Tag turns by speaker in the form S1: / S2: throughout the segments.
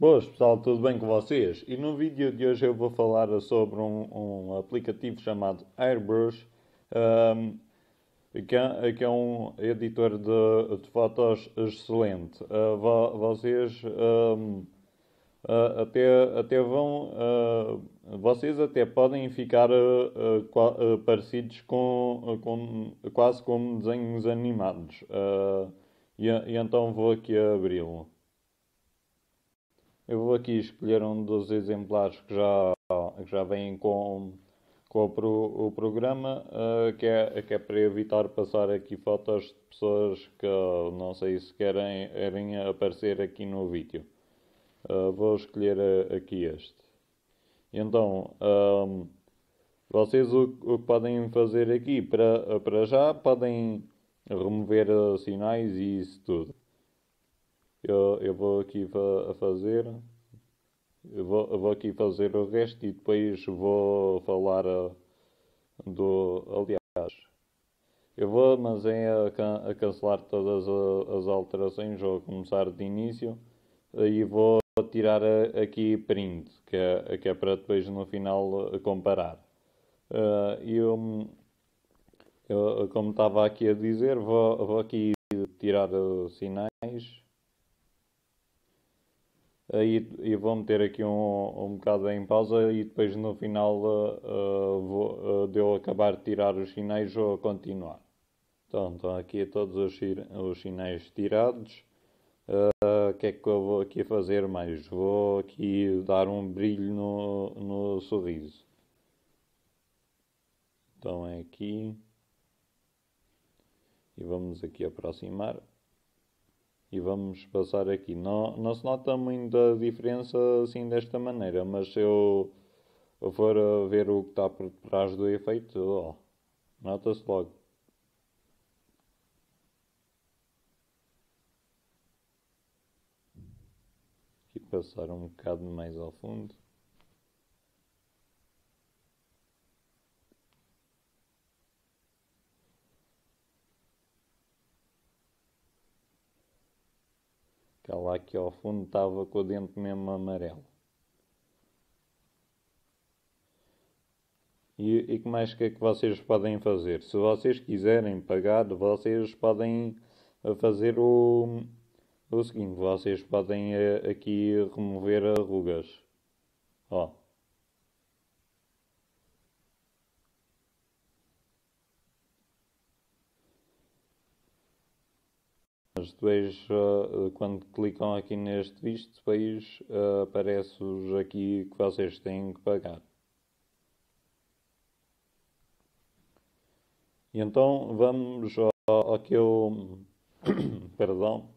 S1: Boas pessoal, tudo bem com vocês? E no vídeo de hoje eu vou falar sobre um, um aplicativo chamado Airbrush, um, que, é, que, é, um editor de, de fotos excelente. Uh, vocês um, uh, até, até vão, uh, vocês até podem ficar uh, uh, uh, parecidos com, com, quase como desenhos animados. E, e, então vou aqui abri-lo. Eu vou aqui escolher um dos exemplares que já, que já vêm com, com o, pro, o programa, uh, que, é, que é para evitar passar aqui fotos de pessoas que não sei se querem, querem aparecer aqui no vídeo. Uh, vou escolher eh, aqui este. Então, um, ehm, vocês o, o, que podem fazer aqui, para, para já, podem remover sinais e isso tudo eu, eu vou aqui a fazer eu vou, eu vou aqui fazer o resto e depois vou falar uh, do aliás eu vou mas é a, can, a cancelar todas a, eh, as alterações vou começar de início e vou tirar a, eh, aqui print que é, que é para depois no final comparar uh, eu, eu como estava aqui a dizer vou, vou aqui tirar os sinais e, e vou meter aqui um, um bocado em pausa e depois no final uh, vou, uh, de eu acabar de tirar os sinais vou continuar. Então, estão aqui todos os, os sinais tirados. O uh, que é que eu vou aqui fazer mais? Vou aqui dar um brilho no, no sorriso. Então é aqui. E vamos aqui aproximar e vamos passar aqui. Não, não se nota muita diferença assim desta maneira, mas se eu for a ver o que está por trás do efeito, nota-se logo. Aqui passar um bocado mais ao fundo. Aquela aqui ao fundo estava com o dente mesmo amarelo. E, e que mais que é que vocês podem fazer? Se vocês quiserem pagar, vocês podem eh, fazer o, o seguinte: vocês podem eh, aqui remover rugas. Ó. Oh. Mas depois, eh, quando clicam aqui neste visto país, eh, aparece-vos aqui que vocês têm que pagar. E então vamos ao, ao que eu. Perdão.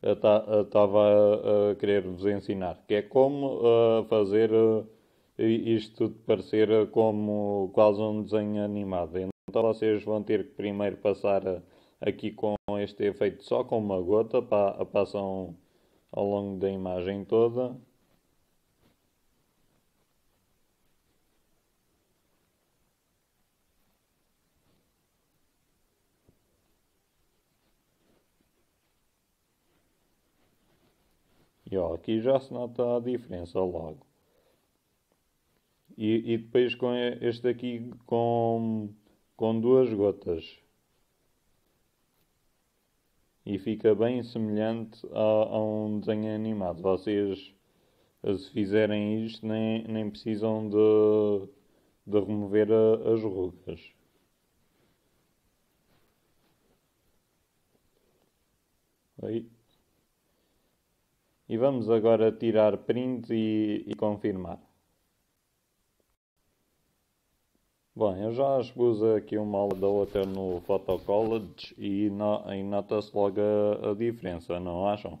S1: Estava a, querer vos ensinar, que é como eh, fazer isto de parecer como quase um desenho animado. Então vocês vão ter que primeiro passar. A, aqui com este efeito só com uma gota, passam ao longo da imagem toda. E ó, aqui já se nota a diferença logo. E, e depois com este aqui com, com duas gotas e fica bem semelhante a, a um desenho animado. Vocês, eh, se fizerem isto, nem, nem precisam de, de remover a, as rugas. Aí. E vamos agora tirar print e, e confirmar. Bem, eu já expus aqui uma aula da outra no College e, no, e nota-se logo a, a, diferença, não acham?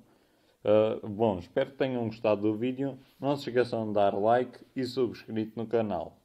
S1: Uh, bom, espero que tenham gostado do vídeo. Não se esqueçam de dar like e subscrito no canal.